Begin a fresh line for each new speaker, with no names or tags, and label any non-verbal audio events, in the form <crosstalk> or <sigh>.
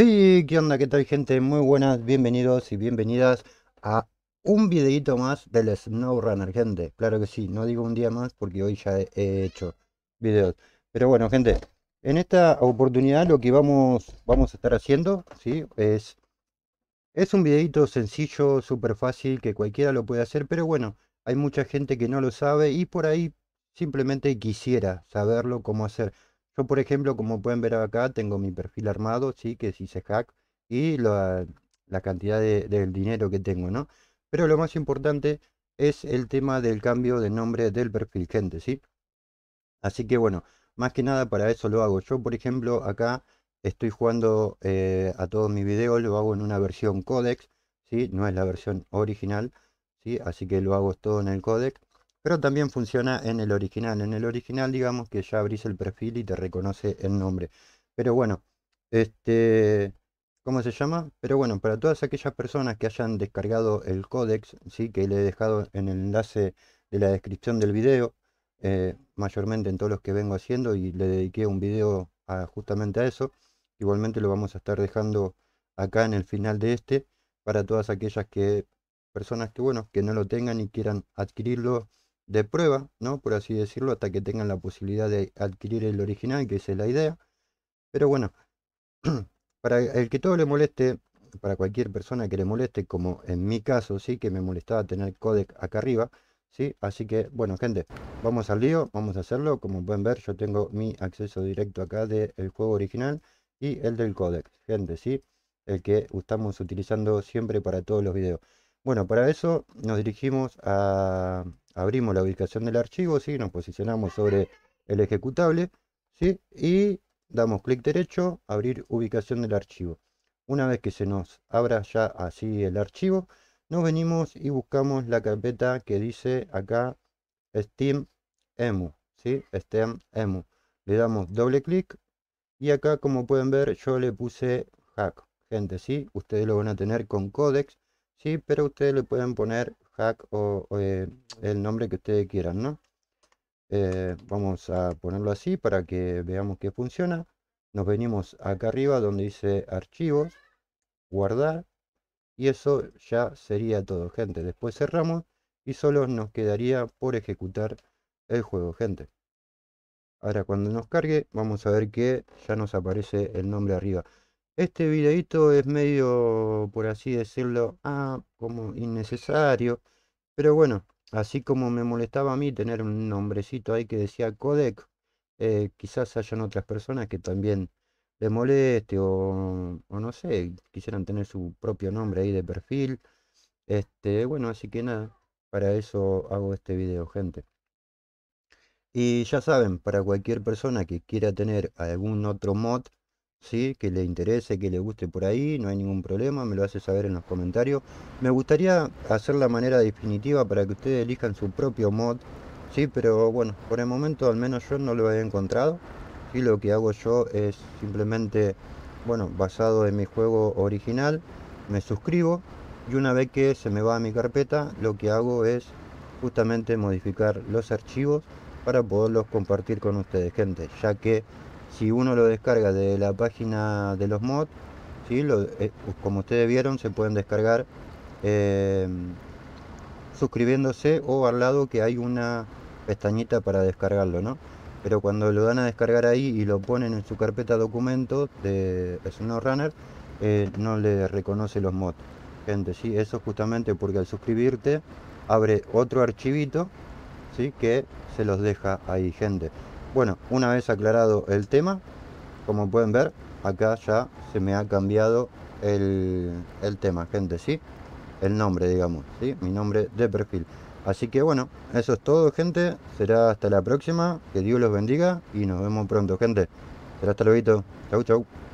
Hey, ¿qué onda? ¿Qué tal gente? Muy buenas, bienvenidos y bienvenidas a un videito más del SnowRunner, gente. Claro que sí, no digo un día más porque hoy ya he hecho videos. Pero bueno, gente, en esta oportunidad lo que vamos, vamos a estar haciendo, ¿sí? Es, es un videito sencillo, súper fácil, que cualquiera lo puede hacer, pero bueno, hay mucha gente que no lo sabe y por ahí simplemente quisiera saberlo cómo hacer. Yo, por ejemplo, como pueden ver acá, tengo mi perfil armado, sí, que si se hack y la, la cantidad de, del dinero que tengo, ¿no? Pero lo más importante es el tema del cambio de nombre del perfil, gente, ¿sí? Así que bueno, más que nada para eso lo hago. Yo, por ejemplo, acá estoy jugando eh, a todos mis videos, lo hago en una versión codex, ¿sí? No es la versión original, ¿sí? Así que lo hago todo en el codex pero también funciona en el original. En el original, digamos que ya abrís el perfil y te reconoce el nombre. Pero bueno, este, ¿cómo se llama? Pero bueno, para todas aquellas personas que hayan descargado el códex, ¿sí? que le he dejado en el enlace de la descripción del video, eh, mayormente en todos los que vengo haciendo y le dediqué un video justamente a eso. Igualmente lo vamos a estar dejando acá en el final de este para todas aquellas que personas que bueno que no lo tengan y quieran adquirirlo de prueba, ¿no? Por así decirlo, hasta que tengan la posibilidad de adquirir el original, que es la idea. Pero bueno, <clears throat> para el que todo le moleste, para cualquier persona que le moleste, como en mi caso, sí, que me molestaba tener codec acá arriba, ¿sí? Así que, bueno, gente, vamos al lío, vamos a hacerlo. Como pueden ver, yo tengo mi acceso directo acá del juego original y el del codec, gente, ¿sí? El que estamos utilizando siempre para todos los videos. Bueno, para eso nos dirigimos a abrimos la ubicación del archivo, ¿sí? nos posicionamos sobre el ejecutable ¿sí? y damos clic derecho, abrir ubicación del archivo. Una vez que se nos abra ya así el archivo, nos venimos y buscamos la carpeta que dice acá Steam Emu, ¿sí? Steam Emu. Le damos doble clic y acá como pueden ver yo le puse hack. Gente, ¿sí? Ustedes lo van a tener con codex, ¿sí? Pero ustedes le pueden poner o, eh, el nombre que ustedes quieran, ¿no? Eh, vamos a ponerlo así para que veamos que funciona. Nos venimos acá arriba donde dice archivos, guardar, y eso ya sería todo, gente. Después cerramos y solo nos quedaría por ejecutar el juego, gente. Ahora cuando nos cargue vamos a ver que ya nos aparece el nombre arriba. Este videito es medio, por así decirlo, ah, como innecesario. Pero bueno, así como me molestaba a mí tener un nombrecito ahí que decía codec, eh, quizás hayan otras personas que también le moleste o, o, no sé, quisieran tener su propio nombre ahí de perfil. Este, bueno, así que nada, para eso hago este video, gente. Y ya saben, para cualquier persona que quiera tener algún otro mod, ¿sí? que le interese, que le guste por ahí, no hay ningún problema, me lo hace saber en los comentarios. Me gustaría hacer la manera definitiva para que ustedes elijan su propio mod, ¿sí? pero bueno, por el momento al menos yo no lo he encontrado. Y lo que hago yo es simplemente, bueno, basado en mi juego original, me suscribo y una vez que se me va a mi carpeta, lo que hago es justamente modificar los archivos para poderlos compartir con ustedes, gente, ya que si uno lo descarga de la página de los mods, ¿sí? Eh, como ustedes vieron, se pueden descargar em, suscribiéndose o al lado que hay una pestañita para descargarlo, ¿no? Pero cuando lo dan a descargar ahí y lo ponen en su carpeta documento de SnowRunner, eh, no le reconoce los mods. Gente, ¿sí? Eso justamente porque al suscribirte abre otro archivito, ¿sí? Que se los deja ahí, gente. Bueno, una vez aclarado el tema, como pueden ver, acá ya se me ha cambiado el, tema, gente, ¿sí? El nombre, digamos, ¿sí? Mi nombre de perfil. Así que bueno, eso es todo, gente. Será hasta la próxima. Que Dios los bendiga y nos vemos pronto, gente. Será hasta luego. Chau, chau.